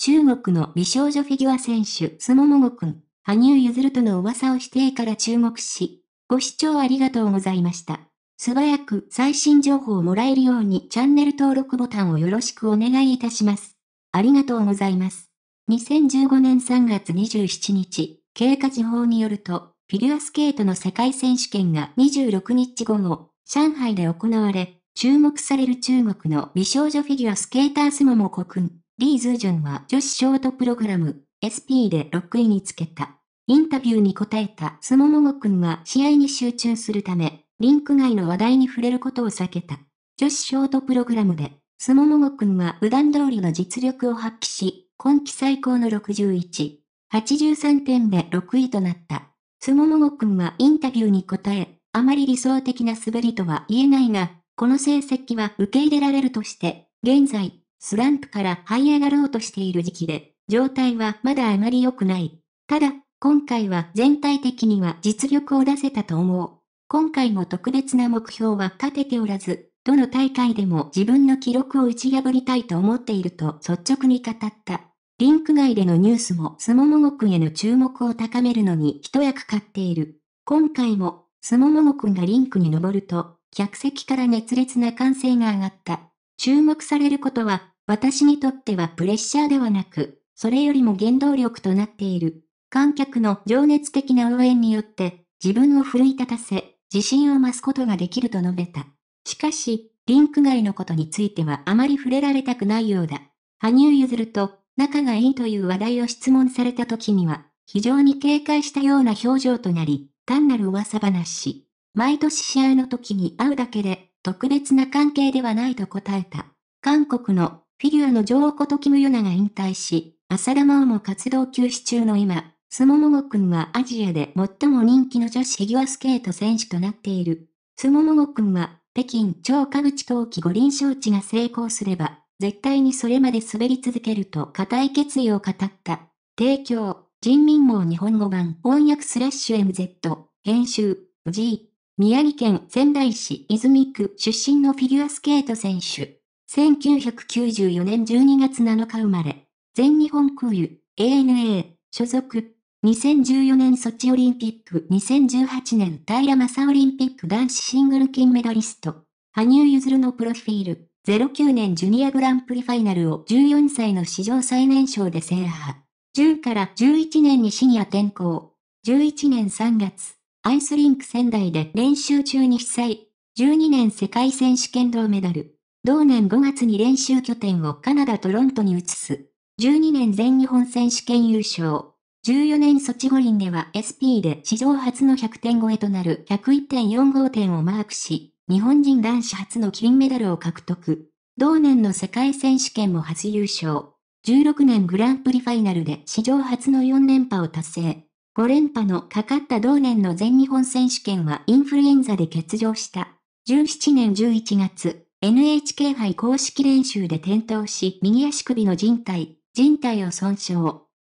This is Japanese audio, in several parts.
中国の美少女フィギュア選手、すももゴくん、羽生結弦との噂をしてから注目し、ご視聴ありがとうございました。素早く最新情報をもらえるようにチャンネル登録ボタンをよろしくお願いいたします。ありがとうございます。2015年3月27日、経過時報によると、フィギュアスケートの世界選手権が26日午後、上海で行われ、注目される中国の美少女フィギュアスケータースモモコくん。リー・ズージュンは女子ショートプログラム SP で6位につけた。インタビューに答えたスモモゴくんは試合に集中するため、リンク外の話題に触れることを避けた。女子ショートプログラムで、スモモゴくんは普段通りの実力を発揮し、今季最高の61、83点で6位となった。スモモゴくんはインタビューに答え、あまり理想的な滑りとは言えないが、この成績は受け入れられるとして、現在、スランプから這い上がろうとしている時期で、状態はまだあまり良くない。ただ、今回は全体的には実力を出せたと思う。今回も特別な目標は立てておらず、どの大会でも自分の記録を打ち破りたいと思っていると率直に語った。リンク外でのニュースもスモモゴくんへの注目を高めるのに一役買っている。今回も、スモモゴくんがリンクに登ると、客席から熱烈な歓声が上がった。注目されることは、私にとってはプレッシャーではなく、それよりも原動力となっている。観客の情熱的な応援によって、自分を奮い立たせ、自信を増すことができると述べた。しかし、リンク外のことについてはあまり触れられたくないようだ。羽生譲ると仲がいいという話題を質問された時には、非常に警戒したような表情となり、単なる噂話。毎年試合の時に会うだけで、特別な関係ではないと答えた。韓国のフィギュアの女王ことキムヨナが引退し、浅田真央も活動休止中の今、スモモゴくんはアジアで最も人気の女子フィギュアスケート選手となっている。スモモゴくんは、北京超グ口冬季五輪招致が成功すれば、絶対にそれまで滑り続けると固い決意を語った。提供、人民網日本語版翻訳スラッシュ MZ、編集、G、宮城県仙台市泉区出身のフィギュアスケート選手。1994年12月7日生まれ。全日本空輸 ANA 所属。2014年ソチオリンピック、2018年平正オリンピック男子シングル金メダリスト。羽生結弦のプロフィール。09年ジュニアグランプリファイナルを14歳の史上最年少で制覇。10から11年にシニア転向。11年3月。アイスリンク仙台で練習中に被災。12年世界選手権銅メダル。同年5月に練習拠点をカナダトロントに移す。12年全日本選手権優勝。14年ソチ五輪では SP で史上初の100点超えとなる101.45点をマークし、日本人男子初の金メダルを獲得。同年の世界選手権も初優勝。16年グランプリファイナルで史上初の4連覇を達成。5連覇のかかった同年の全日本選手権はインフルエンザで欠場した。17年11月、NHK 杯公式練習で転倒し、右足首の人帯、人帯を損傷。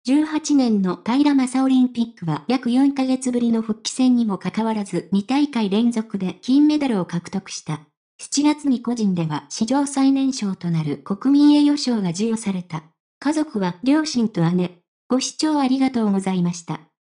18年の平正オリンピックは約4ヶ月ぶりの復帰戦にもかかわらず2大会連続で金メダルを獲得した。7月に個人では史上最年少となる国民栄誉賞が授与された。家族は両親と姉。ご視聴ありがとうございました。